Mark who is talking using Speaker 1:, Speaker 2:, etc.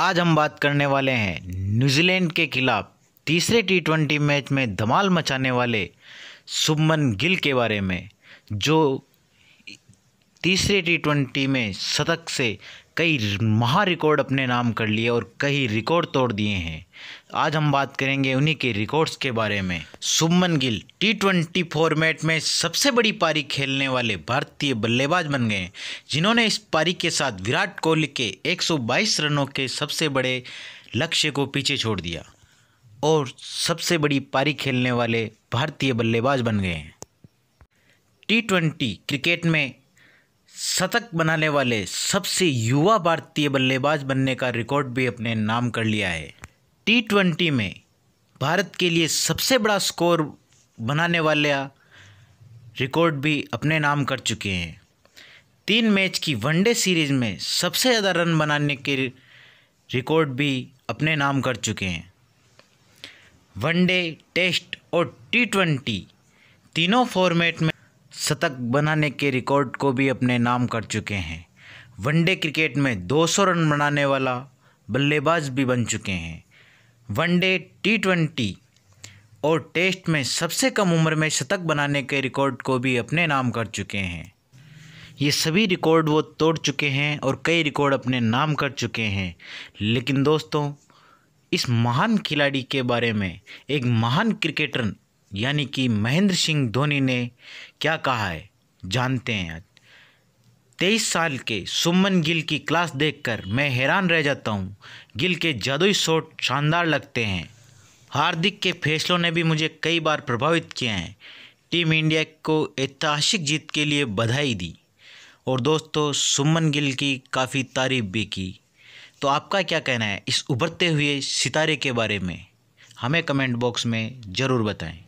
Speaker 1: आज हम बात करने वाले हैं न्यूजीलैंड के खिलाफ तीसरे टी ट्वेंटी मैच में धमाल मचाने वाले सुमन गिल के बारे में जो तीसरे टी ट्वेंटी में शतक से कई महा रिकॉर्ड अपने नाम कर लिए और कई रिकॉर्ड तोड़ दिए हैं आज हम बात करेंगे उन्हीं के रिकॉर्ड्स के बारे में Shubman Gill T twenty format में सबसे बड़ी पारी खेलने वाले भारतीय बल्लेबाज बन गए जिन्होंने इस पारी के साथ विराट कोहली के 122 रनों के सबसे बड़े लक्ष्य को पीछे छोड़ दिया और सबसे बड़ी पारी खेलने वाले भारतीय बल्लेबाज बन गए हैं टी ट्वेंटी क्रिकेट में शतक बनाने वाले सबसे युवा भारतीय बल्लेबाज बनने का रिकॉर्ड भी अपने नाम कर लिया है टी ट्वेंटी में भारत के लिए सबसे बड़ा स्कोर बनाने वाला रिकॉर्ड भी अपने नाम कर चुके हैं तीन मैच की वनडे सीरीज़ में सबसे ज़्यादा रन बनाने के रिकॉर्ड भी अपने नाम कर चुके हैं वनडे टेस्ट और टी ट्वेंटी तीनों फॉर्मेट में शतक बनाने के रिकॉर्ड को भी अपने नाम कर चुके हैं वनडे क्रिकेट में 200 रन बनाने वाला बल्लेबाज भी बन चुके हैं वनडे टी ट्वेंटी और टेस्ट में सबसे कम उम्र में शतक बनाने के रिकॉर्ड को भी अपने नाम कर चुके हैं ये सभी रिकॉर्ड वो तोड़ चुके हैं और कई रिकॉर्ड अपने नाम कर चुके हैं लेकिन दोस्तों इस महान खिलाड़ी के बारे में एक महान क्रिकेटर यानी कि महेंद्र सिंह धोनी ने क्या कहा है जानते हैं तेईस साल के सुमन गिल की क्लास देखकर मैं हैरान रह जाता हूँ गिल के जादुई शॉट शानदार लगते हैं हार्दिक के फैसलों ने भी मुझे कई बार प्रभावित किए हैं टीम इंडिया को ऐतिहासिक जीत के लिए बधाई दी और दोस्तों सुमन गिल की काफ़ी तारीफ भी की तो आपका क्या कहना है इस उभरते हुए सितारे के बारे में हमें कमेंट बॉक्स में ज़रूर बताएं